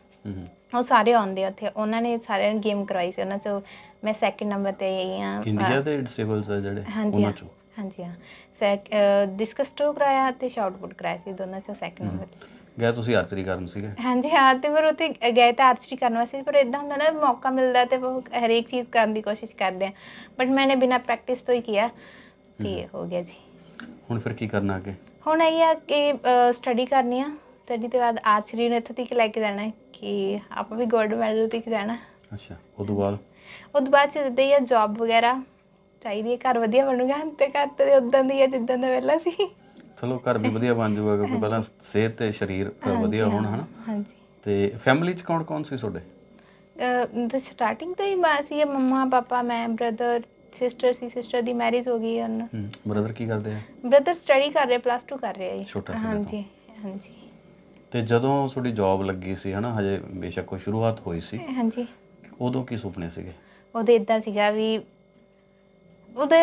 ਉਹ ਸਾਰੇ ਆਉਂਦੇ ਉੱਥੇ ਉਹਨਾਂ ਨੇ ਸਾਰਿਆਂ ਨੇ ਗੇਮ ਕਰਵਾਈ ਸੀ ਉਹਨਾਂ ਚੋਂ ਮੈਂ ਸੈਕਿੰਡ ਨੰਬਰ ਤੇ ਆਈ ਆ ਇੰਡੀਆ ਦੇ ਡਿਸੇਬਲਸ ਆ ਜਿਹੜੇ ਉਹਨਾਂ ਚੋਂ ਹਾਂਜੀ ਹਾਂ ਸੈਕ ਡਿਸਕਸ ਟੂ ਕਰਾਇਆ ਤੇ ਸ਼ਾਟਪੁੱਟ ਕਰਾਇਆ ਸੀ ਦੋਨਾਂ ਚੋਂ ਸੈਕਿੰਡ ਨੰਬਰ ਤੇ ਗਿਆ ਤੁਸੀਂ ਆਰਚਰੀ ਕਰਨ ਸੀਗੇ ਹਾਂਜੀ ਹਾਂ ਤੇ ਮੈਂ ਉੱਥੇ ਗਏ ਤਾਂ ਆਰਚਰੀ ਕਰਨ ਵਾਸਤੇ ਪਰ ਇਦਾਂ ਹੁੰਦਾ ਨਾ ਮੌਕਾ ਮਿਲਦਾ ਤੇ ਉਹ ਹਰੇਕ ਚੀਜ਼ ਕਰਨ ਦੀ ਕੋਸ਼ਿਸ਼ ਕਰਦੇ ਆ ਬਟ ਮੈਨੇ ਬਿਨਾ ਪ੍ਰੈਕਟਿਸ ਤੋਂ ਹੀ ਕੀਤਾ ਤੇ ਹੋ ਗਿਆ ਜੀ ਹੁਣ ਫਿਰ ਕੀ ਕਰਨਾ ਅੱਗੇ ਹੁਣ ਆਈ ਆ ਕਿ ਸਟੱਡੀ ਕਰਨੀ ਆ ਸਟੱਡੀ ਦੇ ਬਾਅਦ ਆਰਚਰੀ ਨੂੰ ਇੱਥੇ ਤੱਕ ਲੈ ਕੇ ਜਾਣਾ ਕਿ ਆਪਾਂ ਵੀ ਗੋਲਡ ਮੈਡਲ ਤੱਕ ਜਾਣਾ ਅੱਛਾ ਉਸ ਤੋਂ ਬਾਅਦ ਉਸ ਤੋਂ ਬਾਅਦ ਜਿੱਦਾਂ ਹੀ ਜੌਬ ਵਗੈਰਾ ਚਾਹੀਦੀ ਹੈ ਘਰ ਵਧੀਆ ਬਣੂਗਾ ਤੇ ਘਰ ਤੇ ਉਦਾਂ ਦੀ ਹੈ ਜਿੱਦਾਂ ਦਾ ਪਹਿਲਾਂ ਸੀ ਚਲੋ ਘਰ ਵੀ ਵਧੀਆ ਬਣ ਜਾਊਗਾ ਕਿਉਂਕਿ ਪਹਿਲਾਂ ਸਿਹਤ ਤੇ ਸਰੀਰ ਵਧੀਆ ਹੋਣ ਹਨਾ ਹਾਂਜੀ ਤੇ ਫੈਮਿਲੀ ਚ ਕੌਣ ਕੌਣ ਸੀ ਤੁਹਾਡੇ ਤਾਂ ਸਟਾਰਟਿੰਗ ਤੋਂ ਹੀ ਮੈਂ ਸੀ ਮੰਮਾ ਪਾਪਾ ਮੈਂ ਬ੍ਰਦਰ ਸਿਸਟਰ ਸੀ ਸਿਸਟਰ ਦੀ ਮੈਰਿਜ ਹੋ ਗਈ ਹੈ ਉਹਨਾਂ ਬ੍ਰਦਰ ਕੀ ਕਰਦੇ ਆ ਬ੍ਰਦਰ ਸਟੱਡੀ ਕਰ ਰਿਹਾ ਪਲੱਸ 2 ਕਰ ਰਿਹਾ ਹੈ ਛੋਟਾ ਹਾਂਜੀ ਹਾਂਜੀ ਤੇ ਜਦੋਂ ਤੁਹਾਡੀ ਜੌਬ ਲੱਗੀ ਸੀ ਹਨਾ ਹਜੇ ਬੇਸ਼ੱਕ ਕੋਈ ਸ਼ੁਰੂਆਤ ਹੋਈ ਸੀ ਹਾਂਜੀ ਉਦੋਂ ਕੀ ਸੁਪਨੇ ਸੀਗੇ ਉਹਦੇ ਇਦਾਂ ਸੀਗਾ ਵੀ ਉਹਦੇ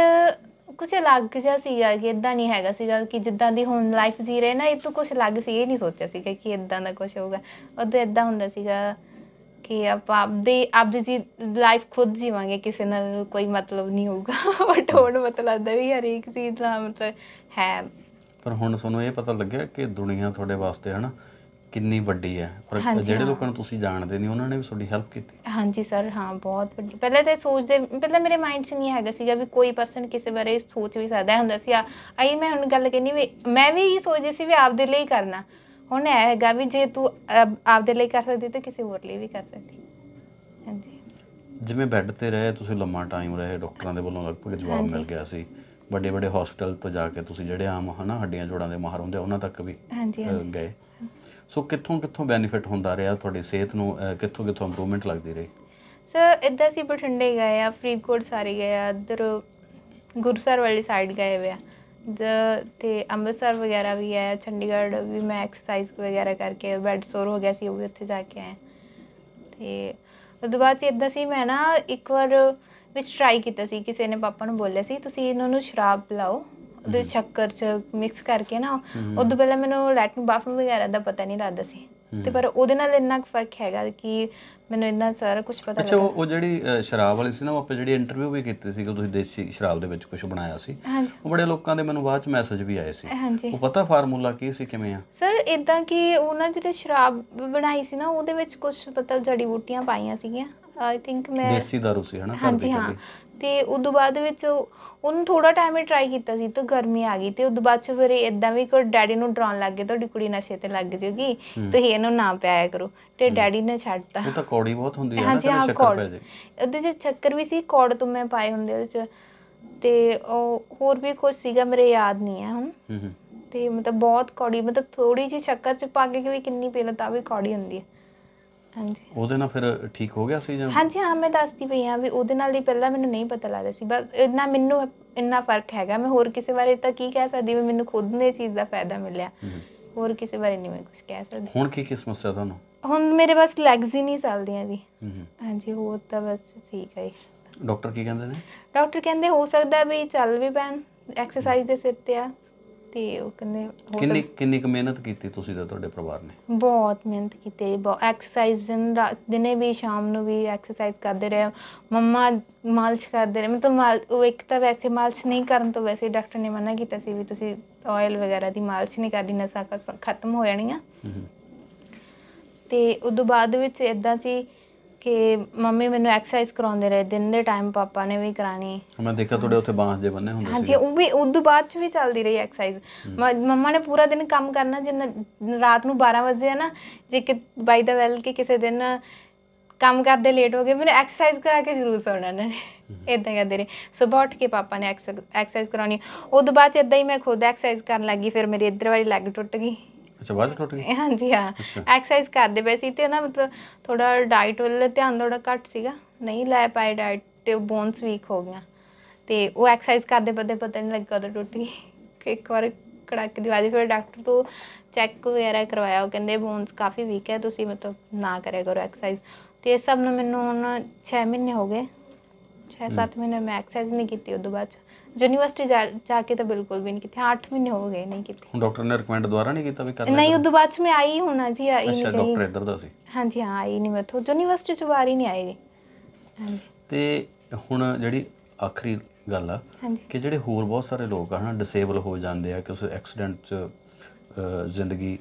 ਕੁਝ ਅਲੱਗ ਜਿਹਾ ਸੀਗਾ ਕਿ ਇਦਾਂ ਨਹੀਂ ਹੈਗਾ ਸੀਗਾ ਕਿ ਜਿੱਦਾਂ ਦੀ ਹੁਣ ਲਾਈਫ ਜੀ ਰਹੇ ਨਾ ਇਹ ਤੋਂ ਕੁਝ ਅਲੱਗ ਸੀ ਇਹ ਨਹੀਂ ਸੋਚਿਆ ਸੀਗਾ ਕਿ ਇਦਾਂ ਦਾ ਕੁਝ ਹੋਊਗਾ ਉਦੋਂ ਇਦਾਂ ਹੁੰਦਾ ਸੀਗਾ ਕਿ ਆਪਾਂ ਆਪ ਆਪਦੀ ਜੀ ਲਾਈਫ ਖੁਦ ਜੀਵਾਂਗੇ ਕਿਸੇ ਨਾਲ ਕੋਈ ਮਤਲਬ ਨਹੀਂ ਹੋਊਗਾ ਬਟ ਹੁਣ ਮਤਲਬ ਦਾ ਵੀ ਹਰੇਕ ਚੀਜ਼ ਦਾ ਮਤਲਬ ਹੈ ਪਰ ਹੁਣ ਤੁਹਾਨੂੰ ਇਹ ਪਤਾ ਲੱਗਿਆ ਕਿ ਦੁਨੀਆ ਤੁਹਾਡੇ ਵਾਸਤੇ ਹਨਾ ਕਿੰਨੀ ਵੱਡੀ ਹੈ ਔਰ ਜਿਹੜੇ ਲੋਕਾਂ ਨੂੰ ਤੁਸੀਂ ਜਾਣਦੇ ਨਹੀਂ ਉਹਨਾਂ ਨੇ ਵੀ ਤੁਹਾਡੀ ਹੈਲਪ ਕੀਤੀ ਹਾਂਜੀ ਸਰ ਹਾਂ ਬਹੁਤ ਵੱਡੀ ਪਹਿਲੇ ਤੇ ਸੋਚਦੇ ਪਹਿਲਾਂ ਮੇਰੇ ਮਾਈਂਡ 'ਚ ਨਹੀਂ ਹੈਗਾ ਸੀਗਾ ਵੀ ਕੋਈ ਪਰਸਨ ਕਿਸੇ ਬਾਰੇ ਸੋਚ ਵੀ ਸਕਦਾ ਹੈ। ਹੁੰਦਾ ਸੀ ਆਈ ਮੈਂ ਹੁਣ ਗੱਲ ਕਹਿੰਨੀ ਵੀ ਮੈਂ ਵੀ ਇਹ ਸੋਚਦੀ ਸੀ ਵੀ ਆਪਦੇ ਲਈ ਕਰਨਾ ਹੁਣ ਇਹ ਹੈਗਾ ਵੀ ਜੇ ਤੂੰ ਆਪਦੇ ਲਈ ਕਰ ਸਕਦੀ ਤਾਂ ਕਿਸੇ ਹੋਰ ਲਈ ਵੀ ਕਰ ਸਕਦੀ ਹਾਂਜੀ ਜਿਵੇਂ ਬੈੱਡ ਤੇ ਰਹੇ ਤੁਸੀਂ ਲੰਮਾ ਟਾਈਮ ਰਹੇ ਡਾਕਟਰਾਂ ਦੇ ਵੱਲੋਂ ਲਗਭਗ ਜਵਾਬ ਮਿਲ ਗਿਆ ਸੀ ਵੱਡੇ ਵੱਡੇ ਹਸਪੀਟਲ ਤੋਂ ਜਾ ਕੇ ਤੁਸੀਂ ਜਿਹੜੇ ਆਮ ਹਨਾ ਹੱਡੀਆਂ ਜੋੜਾਂ ਦੇ ਮਾਹਰ ਹੁੰਦੇ ਉਹਨਾਂ ਤੱਕ ਵੀ ਹਾਂਜੀ ਹਾਂਜੀ ਗਏ ਸੋ ਕਿੱਥੋਂ ਕਿੱਥੋਂ ਬੈਨੀਫਿਟ ਹੁੰਦਾ ਰਿਹਾ ਤੁਹਾਡੀ ਸਿਹਤ ਨੂੰ ਕਿੱਥੋਂ ਕਿੱਥੋਂ ਇੰਪਰੂਵਮੈਂਟ ਲੱਗਦੀ ਰਹੀ ਸਰ ਇਦਾਂ ਸੀ ਬਠਿੰਡੇ ਗਏ ਆ ਫਰੀਦਕੋਟ ਸਾਰੇ ਗਏ ਆ ਉਧਰ ਗੁਰਸਰ ਵਾਲੀ ਸਾਈਡ ਗਏ ਹੋਏ ਆ ਤੇ ਅੰਮ੍ਰਿਤਸਰ ਵਗੈਰਾ ਵੀ ਆਇਆ ਚੰਡੀਗੜ੍ਹ ਵੀ ਮੈਂ ਐਕਸਰਸਾਈਜ਼ ਵਗੈਰਾ ਕਰਕੇ ਬੈਡ ਸੋਰ ਹੋ ਗਿਆ ਸੀ ਉਹ ਵੀ ਉੱਥੇ ਜਾ ਕੇ ਆਇਆ ਤੇ ਉਸ ਤੋਂ ਬਾਅਦ ਇਦਾਂ ਸੀ ਮੈਂ ਨਾ ਇੱਕ ਵਾਰ ਵਿੱਚ ਟਰਾਈ ਕੀਤਾ ਸੀ ਕਿਸੇ ਨੇ ਪਾਪਾ ਨੂੰ ਬੋਲਿਆ ਸੀ ਤੁਸੀਂ ਇਹਨਾਂ ਨੂੰ ਸ਼ਰਾਬ ਪਿਲਾਓ ਉਹਦੇ ਸ਼ੱਕਰ ਚ ਮਿਕਸ ਕਰਕੇ ਨਾ ਉਦੋਂ ਪਹਿਲਾਂ ਮੈਨੂੰ ਲੈਟਨ ਬਾਫ ਵਗੈਰਾ ਦਾ ਪਤਾ ਨਹੀਂ ਲੱਗਦਾ ਸੀ ਤੇ ਪਰ ਉਹਦੇ ਨਾਲ ਇੰਨਾ ਫਰਕ ਹੈਗਾ ਕਿ ਮੈਨੂੰ ਇੰਨਾ ਸਾਰਾ ਕੁਝ ਪਤਾ ਲੱਗਾ ਅੱਛਾ ਉਹ ਜਿਹੜੀ ਸ਼ਰਾਬ ਵਾਲੀ ਸੀ ਨਾ ਉਹ ਆਪੇ ਜਿਹੜੀ ਇੰਟਰਵਿਊ ਵੀ ਕੀਤੀ ਸੀ ਕਿ ਤੁਸੀਂ ਦੇਸੀ ਸ਼ਰਾਬ ਦੇ ਵਿੱਚ ਕੁਝ ਬਣਾਇਆ ਸੀ ਉਹ ਬੜੇ ਲੋਕਾਂ ਦੇ ਮੈਨੂੰ ਬਾਅਦ ਚ ਮੈਸੇਜ ਵੀ ਆਏ ਸੀ ਉਹ ਪਤਾ ਫਾਰਮੂਲਾ ਕੀ ਸੀ ਕਿਵੇਂ ਆ ਸਰ ਇਦਾਂ ਕਿ ਉਹਨਾਂ ਜਿਹੜੇ ਸ਼ਰਾਬ ਬਣਾਈ ਸੀ ਨਾ ਉਹਦੇ ਵਿੱਚ ਕੁਝ ਪਤਾ ਜੜੀ ਬੂਟੀਆਂ ਪਾਈਆਂ ਸੀਗੀਆਂ ਆਈ ਥਿੰਕ ਮੈਂ ਦੇਸੀ ਦਾਰੂ ਸੀ ਹਨਾ ਹਾਂਜੀ ਹਾਂ ਤੇ ਉਦੋਂ ਬਾਅਦ ਵਿੱਚ ਉਹਨੂੰ ਥੋੜਾ ਟਾਈਮ ਹੀ ਟਰਾਈ ਕੀਤਾ ਸੀ ਤੇ ਗਰਮੀ ਆ ਗਈ ਤੇ ਉਦੋਂ ਬਾਅਦ ਚ ਫਿਰ ਇਦਾਂ ਵੀ ਕੋ ਡੈਡੀ ਨੂੰ ਡਰਾਉਣ ਲੱਗ ਗਏ ਤੁਹਾਡੀ ਕੁੜੀ ਨਸ਼ੇ ਤੇ ਲੱਗ ਜੂਗੀ ਤੁਸੀਂ ਇਹਨੂੰ ਨਾ ਪਿਆਇਆ ਕਰੋ ਤੇ ਡੈਡੀ ਨੇ ਛੱਡਤਾ ਉਹ ਤਾਂ ਕੌੜੀ ਬਹੁਤ ਹੁੰਦੀ ਹੈ ਨਾ ਤੇ ਸ਼ੱਕਰ ਪੈ ਜੇ ਉਹਦੇ ਚ ਚੱਕਰ ਵੀ ਸੀ ਕੌੜ ਤੋਂ ਮੈਂ ਪਾਏ ਹੁੰਦੇ ਉਹਦੇ ਚ ਤੇ ਉਹ ਹੋਰ ਵੀ ਕੁਝ ਸੀਗਾ ਮੇਰੇ ਯਾਦ ਨਹੀਂ ਆ ਹੁਣ ਤੇ ਮਤਲਬ ਬਹੁਤ ਕੌੜੀ ਮਤਲਬ ਥੋੜੀ ਜੀ ਚੱਕਰ ਚ ਪਾ ਕੇ ਵੀ ਕਿੰਨੀ ਪੀ ਲਤਾ ਤਾਂ ਵੀ ਕੌੜੀ ਹੁੰਦੀ ਹੈ ਹਾਂਜੀ ਉਹਦੇ ਨਾਲ ਫਿਰ ਠੀਕ ਹੋ ਗਿਆ ਸੀ ਜਾਂ ਹਾਂਜੀ ਹਾਂ ਮੈਂ ਦੱਸਦੀ ਪਈ ਹਾਂ ਵੀ ਉਹਦੇ ਨਾਲ ਹੀ ਪਹਿਲਾਂ ਮੈਨੂੰ ਨਹੀਂ ਪਤਾ ਲੱਗਦਾ ਸੀ ਬਸ ਇੰਨਾ ਮੈਨੂੰ ਇੰਨਾ ਫਰਕ ਹੈਗਾ ਮੈਂ ਹੋਰ ਕਿਸੇ ਬਾਰੇ ਤਾਂ ਕੀ ਕਹਿ ਸਕਦੀ ਵੀ ਮੈਨੂੰ ਖੁਦ ਨੇ ਚੀਜ਼ ਦਾ ਫਾਇਦਾ ਮਿਲਿਆ ਹੋਰ ਕਿਸੇ ਬਾਰੇ ਨਹੀਂ ਮੈਂ ਕੁਝ ਕਹਿ ਸਕਦੀ ਹੁਣ ਕੀ ਕੀ ਸਮੱਸਿਆ ਤੁਹਾਨੂੰ ਹੁਣ ਮੇਰੇ ਬਸ ਲੈਗਸ ਹੀ ਨਹੀਂ ਚੱਲਦੀਆਂ ਜੀ ਹਾਂਜੀ ਹੋਰ ਤਾਂ ਬਸ ਠੀਕ ਹੈ ਡਾਕਟਰ ਕੀ ਕਹਿੰਦੇ ਨੇ ਡਾਕਟਰ ਕਹਿੰਦੇ ਹੋ ਸਕਦਾ ਵੀ ਚੱਲ ਵੀ ਪੈਣ ਐਕਸਰਸਾਈਜ਼ ਦੇ ਸਿਰ ਤੇ ਆ ਤੇ ਉਹ ਕਹਿੰਦੇ ਕਿੰਨੀ ਕਿੰਨੀ ਕੁ ਮਿਹਨਤ ਕੀਤੀ ਤੁਸੀਂ ਤੇ ਤੁਹਾਡੇ ਪਰਿਵਾਰ ਨੇ ਬਹੁਤ ਮਿਹਨਤ ਕੀਤੀ ਬਹੁਤ ਐਕਸਰਸਾਈਜ਼ ਦਿਨ ਰਾਤ- ਦਿਨੇ ਵੀ ਸ਼ਾਮ ਨੂੰ ਵੀ ਐਕਸਰਸਾਈਜ਼ ਕਰਦੇ ਰਹੇ ਮੰਮਾ ਮਾਲਿਸ਼ ਕਰਦੇ ਰਹੇ ਤਾਂ ਮਾਲ ਉਹ ਇੱਕ ਤਾਂ ਵੈਸੇ ਮਾਲਿਸ਼ ਨਹੀਂ ਕਰਨ ਤੋਂ ਵੈਸੇ ਡਾਕਟਰ ਨੇ ਮਨਾ ਕੀਤਾ ਸੀ ਵੀ ਤੁਸੀਂ ਆਇਲ ਵਗੈਰਾ ਦੀ ਮਾਲਿਸ਼ ਨਹੀਂ ਕਰਦੀ ਨਸਾ ਖਤਮ ਹੋ ਜਾਣੀਆਂ ਤੇ ਉਦੋਂ ਬਾਅਦ ਵਿੱਚ ਇਦਾਂ ਸੀ ਕਿ ਮੰਮੀ ਮੈਨੂੰ ਐਕਸਰਸਾਈਜ਼ ਕਰਾਉਂਦੇ ਰਹੇ ਦਿਨ ਦੇ ਟਾਈਮ ਪਾਪਾ ਨੇ ਵੀ ਕਰਾਣੀ ਮੈਂ ਦੇਖਿਆ ਤੁਹਾਡੇ ਉੱਥੇ ਬਾਂਸ ਦੇ ਬੰਨੇ ਹੁੰਦੇ ਸੀ ਹਾਂਜੀ ਉਹ ਵੀ ਉਸ ਤੋਂ ਬਾਅਦ ਚ ਵੀ ਚੱਲਦੀ ਰਹੀ ਐਕਸਰਸਾਈਜ਼ ਮੰਮਾ ਨੇ ਪੂਰਾ ਦਿਨ ਕੰਮ ਕਰਨਾ ਜਿੰਨਾ ਰਾਤ ਨੂੰ 12 ਵਜੇ ਹੈ ਨਾ ਜੇ ਕਿ ਬਾਈ ਦਾ ਵੈਲ ਕਿ ਕਿਸੇ ਦਿਨ ਕੰਮ ਕਰਦੇ ਲੇਟ ਹੋ ਗਏ ਮੈਨੂੰ ਐਕਸਰਸਾਈਜ਼ ਕਰਾ ਕੇ ਜ਼ਰੂਰ ਸੌਣਾ ਨੇ ਇਦਾਂ ਕਰਦੇ ਰਹੇ ਸਵੇਰ ਉੱਠ ਕੇ ਪਾਪਾ ਨੇ ਐਕਸਰਸਾਈਜ਼ ਕਰਾਉਣੀ ਉਸ ਤੋਂ ਬਾਅਦ ਇਦਾਂ ਹੀ ਮੈਂ ਖੁਦ ਐਕਸਰਸਾਈਜ਼ ਕਰਨ ਲੱਗੀ ਫਿਰ ਮੇਰੀ ਇਧਰ ਵਾਲੀ ਲੈਗ ਟੁੱਟ ਗਈ ਅੱਛਾ ਵਾਲ ਟੁੱਟ ਗਈ ਹਾਂਜੀ ਹਾਂ ਐਕਸਰਸਾਈਜ਼ ਕਰਦੇ ਪਏ ਸੀ ਤੇ ਨਾ ਮਤਲਬ ਥੋੜਾ ਡਾਈਟ ਵੱਲ ਧਿਆਨ ਥੋੜਾ ਘੱਟ ਸੀਗਾ ਨਹੀਂ ਲੈ ਪਾਏ ਡਾਈਟ ਤੇ ਬੋਨਸ ਵੀਕ ਹੋ ਗਈਆਂ ਤੇ ਉਹ ਐਕਸਰਸਾਈਜ਼ ਕਰਦੇ ਪਤੇ ਪਤਾ ਨਹੀਂ ਲੱਗਾ ਕਦੋਂ ਟੁੱਟ ਗਈ ਇੱਕ ਵਾਰ ਕੇ ਦੀ ਵਾਜੀ ਫਿਰ ਡਾਕਟਰ ਤੋਂ ਚੈੱਕ ਵਗੈਰਾ ਕਰਵਾਇਆ ਉਹ ਕਹਿੰਦੇ ਬੋਨਸ ਕਾਫੀ ਵੀਕ ਹੈ ਤੁਸੀਂ ਮਤਲਬ ਨਾ ਕਰਿਆ ਕਰੋ ਐਕਸਰਸਾਈਜ਼ ਤੇ ਇਹ ਸਭ ਨੂੰ ਮੈਨੂੰ ਹੁਣ 6 ਮਹੀਨੇ ਹੋ ਗਏ 6 7 ਮਹੀਨੇ ਮੈਂ ਐਕਸਰਸਾਈਜ਼ ਨਹੀਂ ਕੀਤੀ ਉਦੋਂ ਬਾਅਦ ਯੂਨੀਵਰਸਿਟੀ ਜਾ ਕੇ ਤਾਂ ਬਿਲਕੁਲ ਵੀ ਨਹੀਂ ਕੀਤੀ 8 ਮਹੀਨੇ ਹੋ ਗਏ ਨਹੀਂ ਕੀਤੀ ਹੁਣ ਡਾਕਟਰ ਨੇ ਰეკਮੈਂਡ ਦੁਆਰਾ ਨਹੀਂ ਕੀਤਾ ਵੀ ਕਰਨਾ ਨਹੀਂ ਉਦੋਂ ਬਾਅਦ ਮੈਂ ਆਈ ਹੋਣਾ ਜੀ ਆਈ ਨਹੀਂ ਅੱਛਾ ਡਾਕਟਰ ਇੱਧਰ ਦਾ ਸੀ ਹਾਂਜੀ ਹਾਂ ਆਈ ਨਹੀਂ ਮੈਂ ਤੋਂ ਯੂਨੀਵਰਸਿਟੀ ਚ ਵਾਰੀ ਨਹੀਂ ਆਈ ਤੇ ਹੁਣ ਜਿਹੜੀ ਆਖਰੀ ਗੱਲ ਆ ਕਿ ਜਿਹੜੇ ਹੋਰ ਬਹੁਤ ਸਾਰੇ ਲੋਕ ਆ ਹਨਾ ਡਿਸੇਬਲ ਹੋ ਜਾਂਦੇ ਆ ਕਿਸੇ ਐਕਸੀਡੈਂਟ ਚ ਜ਼ਿੰਦਗੀ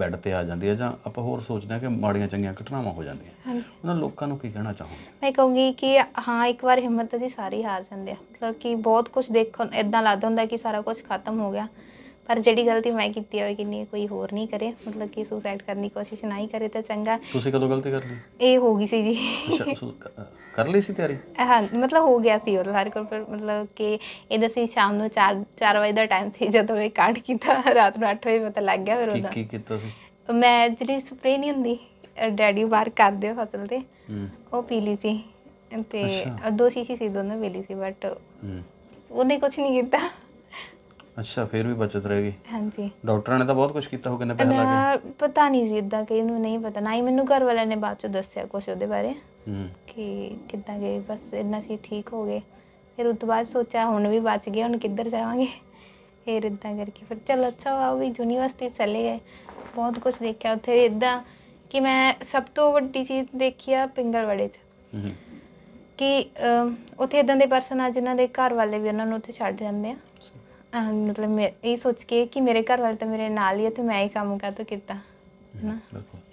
ਬੈੱਡ ਤੇ ਆ ਜਾਂਦੀ ਹੈ ਜਾਂ ਆਪਾਂ ਹੋਰ ਸੋਚਦੇ ਆ ਕਿ ਮਾੜੀਆਂ ਚੰਗੀਆਂ ਘਟਨਾਵਾਂ ਹੋ ਜਾਂਦੀਆਂ ਉਹਨਾਂ ਲੋਕਾਂ ਨੂੰ ਕੀ ਕਹਿਣਾ ਚਾਹੋਗੇ ਮੈਂ ਕਹੂੰਗੀ ਕਿ ਹਾਂ ਇੱਕ ਵਾਰ ਹਿੰਮਤ ਅਸੀਂ ਸਾਰੀ ਹਾਰ ਜਾਂਦੇ ਆ ਮਤਲਬ ਕਿ ਬਹੁਤ ਕੁਝ ਦੇਖਣ ਇਦਾਂ ਲੱਗਦਾ ਹੁੰਦਾ ਕਿ ਸਾਰਾ ਕੁਝ ਖਤਮ ਹੋ ਗਿਆ ਪਰ ਜਿਹੜੀ ਗਲਤੀ ਮੈਂ ਕੀਤੀ ਹੋਵੇ ਕਿੰਨੀ ਕੋਈ ਹੋਰ ਨਹੀਂ ਕਰੇ ਮਤਲਬ ਕਿ ਸੁਸਾਈਡ ਕਰਨ ਦੀ ਕੋਸ਼ਿਸ਼ ਨਾ ਹੀ ਕਰੇ ਤਾਂ ਚੰਗਾ ਤੁਸੀਂ ਕਦੋਂ ਗਲਤੀ ਕਰ ਲਈ ਇਹ ਹੋ ਗਈ ਸੀ ਜੀ ਕਰ ਲਈ ਸੀ ਤਿਆਰੀ ਹਾਂ ਮਤਲਬ ਹੋ ਗਿਆ ਸੀ ਉਹ ਸਾਰੇ ਕੋਲ ਪਰ ਮਤਲਬ ਕਿ ਇਹਦਾ ਸੀ ਸ਼ਾਮ ਨੂੰ 4 4 ਵਜੇ ਦਾ ਟਾਈਮ ਸੀ ਜਦੋਂ ਇਹ ਕਾਟ ਕੀਤਾ ਰਾਤ ਨੂੰ 8 ਵਜੇ ਪਤਾ ਲੱਗ ਗਿਆ ਫਿਰ ਉਹਦਾ ਕੀ ਕੀਤਾ ਸੀ ਮੈਂ ਜਿਹੜੀ ਸਪਰੇ ਨਹੀਂ ਹੁੰਦੀ ਡੈਡੀ ਬਾਹਰ ਕਰਦੇ ਫਸਲ ਤੇ ਉਹ ਪੀ ਲਈ ਸੀ ਤੇ ਦੋ ਸ਼ੀਸ਼ੀ ਸੀ ਦੋਨੋਂ ਪੀ ਲਈ ਸੀ ਬਟ ਉਹਨੇ ਕੁਝ ਨਹੀਂ ਕੀਤਾ ਅੱਛਾ ਫਿਰ ਵੀ ਬਚਤ ਰਹਿ ਗਈ ਹਾਂਜੀ ਡਾਕਟਰਾਂ ਨੇ ਤਾਂ ਬਹੁਤ ਕੁਝ ਕੀਤਾ ਹੋਊਗਾ ਨੇ ਪਹਿਲਾਂ ਲਾ ਕੇ ਪਤਾ ਨਹੀਂ ਜੀ ਇਦਾਂ ਕਿ ਇਹਨੂੰ ਨਹੀਂ ਪਤਾ ਨਹੀਂ ਮੈਨੂੰ ਘਰ ਵਾਲਿਆਂ ਨੇ ਬਾਅਦ ਚ ਦੱਸਿਆ ਕੁਝ ਉਹਦੇ ਬਾਰੇ ਹੂੰ ਕਿ ਕਿੱਦਾਂ ਗਏ ਬਸ ਇੰਨਾ ਸੀ ਠੀਕ ਹੋ ਗਏ ਫਿਰ ਉਸ ਤੋਂ ਬਾਅਦ ਸੋਚਿਆ ਹੁਣ ਵੀ ਬਚ ਗਏ ਹੁਣ ਕਿੱਧਰ ਜਾਵਾਂਗੇ ਫਿਰ ਇਦਾਂ ਕਰਕੇ ਫਿਰ ਚੱਲ ਅੱਛਾ ਆ ਵੀ ਯੂਨੀਵਰਸਿਟੀ ਚਲੇ ਗਏ ਬਹੁਤ ਕੁਝ ਦੇਖਿਆ ਉੱਥੇ ਇਦਾਂ ਕਿ ਮੈਂ ਸਭ ਤੋਂ ਵੱਡੀ ਚੀਜ਼ ਦੇਖੀ ਆ ਪਿੰਗਲਵੜੇ 'ਚ ਕਿ ਉੱਥੇ ਇਦਾਂ ਦੇ ਪਰਸਨ ਆ ਜਿਨ੍ਹਾਂ ਦੇ ਘਰ ਵਾਲੇ ਵੀ ਉਹਨਾਂ ਨੂੰ ਉੱਥੇ ਛੱਡ ਜਾਂਦੇ ਆ ਮਤਲਬ ਮੈਂ ਇਹ ਸੋਚ ਕੇ ਕਿ ਮੇਰੇ ਘਰ ਵਾਲੇ ਤਾਂ ਮੇਰੇ ਨਾਲ ਹੀ ਆ ਤੇ ਮੈਂ ਹੀ ਕੰਮ ਕਰ ਤੋ ਕੀਤਾ ਹੈਨਾ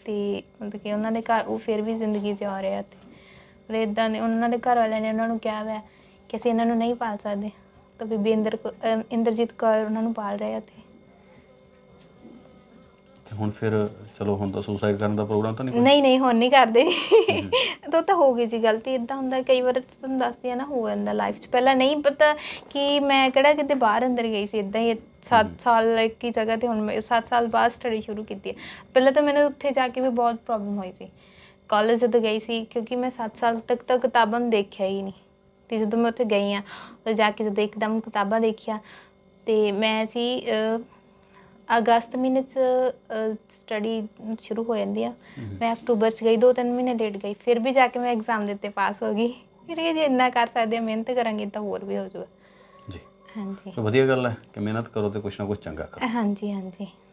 ਤੇ ਮਤਲਬ ਕਿ ਉਹਨਾਂ ਦੇ ਘਰ ਉਹ ਫਿਰ ਵੀ ਜ਼ਿੰਦਗੀ ਜਿਉ ਆ ਤੇ ਮਤਲਬ ਇਦਾਂ ਦੇ ਉਹਨਾਂ ਦੇ ਘਰ ਵਾਲਿਆਂ ਨੇ ਉਹਨਾਂ ਨੂੰ ਕਿਹਾ ਵਾ ਕਿ ਅਸੀਂ ਇਹਨਾਂ ਨੂੰ ਨਹੀਂ ਪਾਲ ਸਕਦੇ ਤਾਂ ਬੀਬੀ ਇੰਦਰ ਇੰਦਰਜੀਤ ਕੌਰ ਉਹਨਾਂ ਨੂੰ ਪਾਲ ਰਹੇ ਆ ਤੇ ਹੁਣ ਫਿਰ ਚਲੋ ਹੁਣ ਤਾਂ ਸੁਸਾਈਡ ਕਰਨ ਦਾ ਪ੍ਰੋਗਰਾਮ ਤਾਂ ਨਹੀਂ ਕੋਈ ਨਹੀਂ ਨਹੀਂ ਹੁਣ ਨਹੀਂ ਕਰਦੇ ਤਾਂ ਤਾਂ ਹੋ ਗਈ ਜੀ ਗਲਤੀ ਇਦਾਂ ਹੁੰਦਾ ਕਈ ਵਾਰ ਤੁਹਾਨੂੰ ਦੱਸਦੀ ਆ ਨਾ ਹੋ ਜਾਂਦਾ ਲਾਈਫ 'ਚ ਪਹਿਲਾਂ ਨਹੀਂ ਪਤਾ ਕਿ ਮੈਂ ਕਿਹੜਾ ਕਿਤੇ ਬਾਹਰ ਅੰਦਰ ਗਈ ਸੀ ਇਦਾਂ ਹੀ 7 ਸਾਲ ਇੱਕ ਜਗ੍ਹਾ ਤੇ ਹੁਣ ਮੈਂ 7 ਸਾਲ ਬਾਅਦ ਸਟੱਡੀ ਸ਼ੁਰੂ ਕੀਤੀ ਹੈ ਪਹਿਲਾਂ ਤਾਂ ਮੈਨੂੰ ਉੱਥੇ ਜਾ ਕੇ ਵੀ ਬਹੁਤ ਪ੍ਰੋਬਲਮ ਹੋਈ ਸੀ ਕਾਲਜ ਜਦੋਂ ਗਈ ਸੀ ਕਿਉਂਕਿ ਮੈਂ 7 ਸਾਲ ਤੱਕ ਤਾਂ ਕਿਤਾਬਾਂ ਦੇਖਿਆ ਹੀ ਨਹੀਂ ਤੇ ਜਦੋਂ ਮੈਂ ਉੱਥੇ ਗਈ ਆ ਤਾਂ ਜਾ ਕੇ ਜਦੋਂ ਇੱਕਦਮ ਕਿਤਾਬਾਂ ਦੇਖਿਆ ਤੇ ਮੈਂ ਸੀ ਅਗਸਤ ਮਹੀਨੇ ਚ ਸਟੱਡੀ ਸ਼ੁਰੂ ਹੋ ਜਾਂਦੀ ਆ ਮੈਂ ਅਕਤੂਬਰ ਚ ਗਈ 2-3 ਮਹੀਨੇ ਲੇਟ ਗਈ ਫਿਰ ਵੀ ਜਾ ਕੇ ਮੈਂ ਐਗਜ਼ਾਮ ਦਿੱਤੇ ਪਾਸ ਹੋ ਗਈ ਫਿਰ ਇਹ ਜੇ ਇੰਨਾ ਕਰ ਸਕਦੇ ਆ ਮਿਹਨਤ ਕਰਾਂਗੇ ਤਾਂ ਹੋਰ ਵੀ ਹੋ ਜਾਊਗਾ ਜੀ ਹਾਂਜੀ ਵਧੀਆ ਗੱਲ ਹੈ ਕਿ ਮਿਹਨਤ ਕਰੋ ਤੇ ਕੁਝ ਨਾ ਕੁਝ ਚੰਗਾ ਕਰੋ ਹਾਂਜੀ ਹਾਂਜੀ